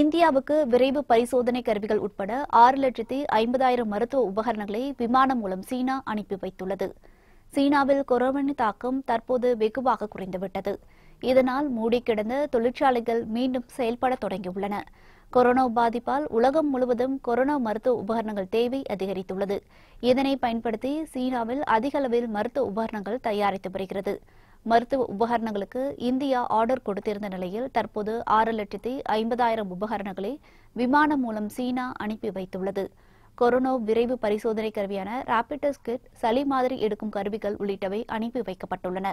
இந்தியாவுக்கு விரைவு பரிசோதனை கருவிகள் உட்பட ஆறு லட்சத்தி ஐம்பதாயிரம் மருத்துவ உபகரணங்களை விமானம் மூலம் சீனா அனுப்பி வைத்துள்ளது சீனாவில் கொரோனா தாக்கம் தற்போது வெகுவாக குறைந்துவிட்டது இதனால் மூடி கிடந்த தொழிற்சாலைகள் மீண்டும் செயல்பட தொடங்கியுள்ளன கொரோனா பாதிப்பால் உலகம் முழுவதும் கொரோனா மருத்துவ உபகரணங்கள் தேவை அதிகரித்துள்ளது இதனை பயன்படுத்தி சீனாவில் அதிக அளவில் மருத்துவ உபகரணங்கள் தயாரித்து வருகிறது மருத்துவ உபகரணங்களுக்கு இந்தியா ஆர்டர் கொடுத்திருந்த நிலையில் தற்போது ஆறு லட்சத்தி ஐம்பதாயிரம் உபகரணங்களை விமானம் மூலம் சீனா அனுப்பி வைத்துள்ளது கொரோனா விரைவு பரிசோதனை கருவியான ரேபிட் கிட் சளி மாதிரி எடுக்கும் கருவிகள் உள்ளிட்டவை அனுப்பி வைக்கப்பட்டுள்ளன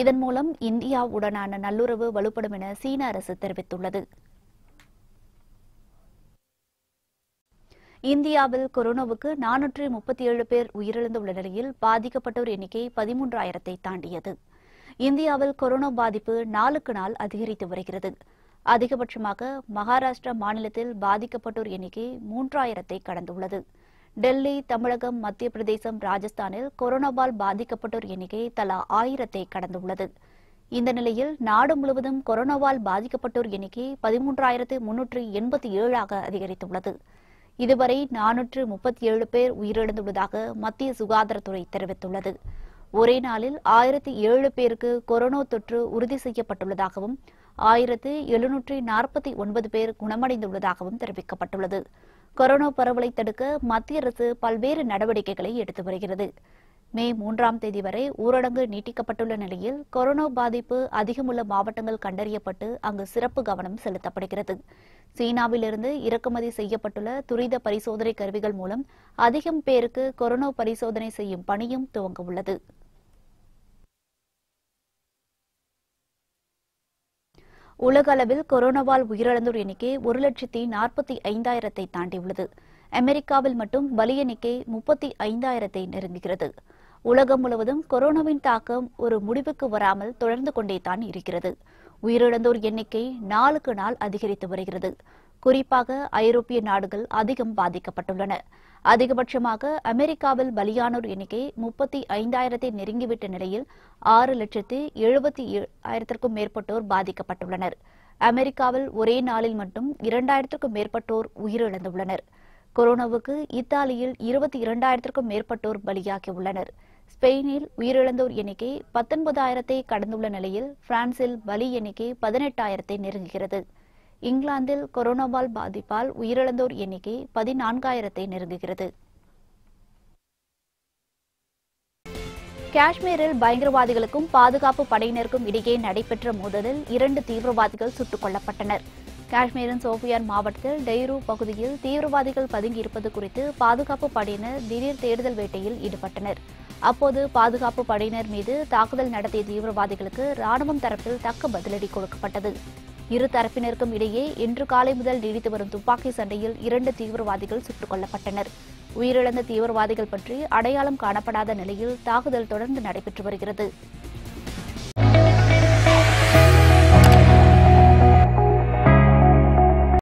இதன் மூலம் இந்தியாவுடனான நல்லுறவு வலுப்படும் என சீன அரசு தெரிவித்துள்ளது இந்தியாவில் கொரோனாவுக்கு நானூற்றி முப்பத்தி ஏழு பேர் உயிரிழந்துள்ள நிலையில் பாதிக்கப்பட்டோர் எண்ணிக்கை பதிமூன்றாயிரத்தை தாண்டியது இந்தியாவில் கொரோனா பாதிப்பு நாளுக்கு நாள் அதிகரித்து வருகிறது அதிகபட்சமாக மகாராஷ்டிரா மாநிலத்தில் பாதிக்கப்பட்டோர் எண்ணிக்கை மூன்றாயிரத்தை கடந்துள்ளது டெல்லி தமிழகம் மத்திய பிரதேசம் ராஜஸ்தானில் கொரோனாவால் பாதிக்கப்பட்டோர் எண்ணிக்கை தலா ஆயிரத்தை கடந்துள்ளது இந்த நிலையில் நாடு முழுவதும் கொரோனாவால் பாதிக்கப்பட்டோர் எண்ணிக்கை பதிமூன்றாயிரத்து முன்னூற்று எண்பத்தி ஏழாக அதிகரித்துள்ளது இதுவரை நானூற்று முப்பத்தி ஏழு பேர் உயிரிழந்துள்ளதாக மத்திய சுகாதாரத்துறை தெரிவித்துள்ளது ஒரே நாளில் ஆயிரத்தி ஏழு பேருக்கு கொரோனா தொற்று உறுதி செய்யப்பட்டுள்ளதாகவும் ஆயிரத்து எழுநூற்றி நாற்பத்தி ஒன்பது பேர் குணமடைந்துள்ளதாகவும் தெரிவிக்கப்பட்டுள்ளது கொரோனா பரவலை தடுக்க மத்திய அரசு பல்வேறு நடவடிக்கைகளை எடுத்து வருகிறது மே மூன்றாம் தேதி வரை ஊரடங்கு நீட்டிக்கப்பட்டுள்ள நிலையில் கொரோனா பாதிப்பு அதிகமுள்ள மாவட்டங்கள் கண்டறியப்பட்டு அங்கு சிறப்பு கவனம் செலுத்தப்படுகிறது சீனாவிலிருந்து இறக்குமதி செய்யப்பட்டுள்ள துரித பரிசோதனை கருவிகள் மூலம் அதிகம் பேருக்கு கொரோனா பரிசோதனை செய்யும் பணியும் துவங்க உள்ளது உலக அளவில் கொரோனாவால் உயிரிழந்தோர் எண்ணிக்கை ஒரு லட்சத்தி நாற்பத்தி ஐந்தாயிரத்தை தாண்டியுள்ளது அமெரிக்காவில் மட்டும் பலி எண்ணிக்கை முப்பத்தி ஐந்தாயிரத்தை நெருங்குகிறது உலகம் முழுவதும் கொரோனாவின் தாக்கம் ஒரு முடிவுக்கு வராமல் தொடர்ந்து கொண்டே தான் இருக்கிறது உயிரிழந்தோர் எண்ணிக்கை நாளுக்கு நாள் அதிகரித்து வருகிறது குறிப்பாக ஐரோப்பிய நாடுகள் அதிகம் பாதிக்கப்பட்டுள்ளன அதிகபட்சமாக அமெரிக்காவில் பலியானோர் எண்ணிக்கை முப்பத்தி ஐந்தாயிரத்தை நெருங்கிவிட்ட நிலையில் ஆறு லட்சத்து எழுபத்தி ஆயிரத்திற்கும் மேற்பட்டோர் பாதிக்கப்பட்டுள்ளனர் அமெரிக்காவில் ஒரே நாளில் மட்டும் இரண்டாயிரத்திற்கும் மேற்பட்டோர் உயிரிழந்துள்ளனர் கொரோனாவுக்கு இத்தாலியில் இருபத்தி இரண்டாயிரத்திற்கும் மேற்பட்டோர் பலியாகியுள்ளனர் ஸ்பெயினில் உயிரிழந்தோர் எண்ணிக்கை பத்தொன்பதாயிரத்தை கடந்துள்ள நிலையில் பிரான்சில் பலி எண்ணிக்கை பதினெட்டாயிரத்தை நெருங்குகிறது இங்கிலாந்தில் கொரோனாவால் பாதிப்பால் உயிரிழந்தோர் எண்ணிக்கை பதினான்காயிரத்தை நெருங்குகிறது காஷ்மீரில் பயங்கரவாதிகளுக்கும் பாதுகாப்பு படையினருக்கும் இடையே நடைபெற்ற மோதலில் இரண்டு தீவிரவாதிகள் சுட்டுக் கொல்லப்பட்டனர் காஷ்மீரின் சோஃபியான் மாவட்டத்தில் டெய்ரு பகுதியில் தீவிரவாதிகள் பதுங்கியிருப்பது குறித்து பாதுகாப்பு படையினர் திடீர் தேடுதல் வேட்டையில் ஈடுபட்டனர் அப்போது பாதுகாப்பு படையினர் மீது தாக்குதல் நடத்திய தீவிரவாதிகளுக்கு ராணுவம் தரப்பில் தக்க பதிலடி கொடுக்கப்பட்டது இரு தரப்பினருக்கும் இடையே இன்று காலை முதல் நீடித்து வரும் துப்பாக்கி சண்டையில் இரண்டு தீவிரவாதிகள் சுட்டுக் கொல்லப்பட்டனர் உயிரிழந்த தீவிரவாதிகள் பற்றி அடையாளம் காணப்படாத நிலையில் தாக்குதல் தொடர்ந்து நடைபெற்று வருகிறது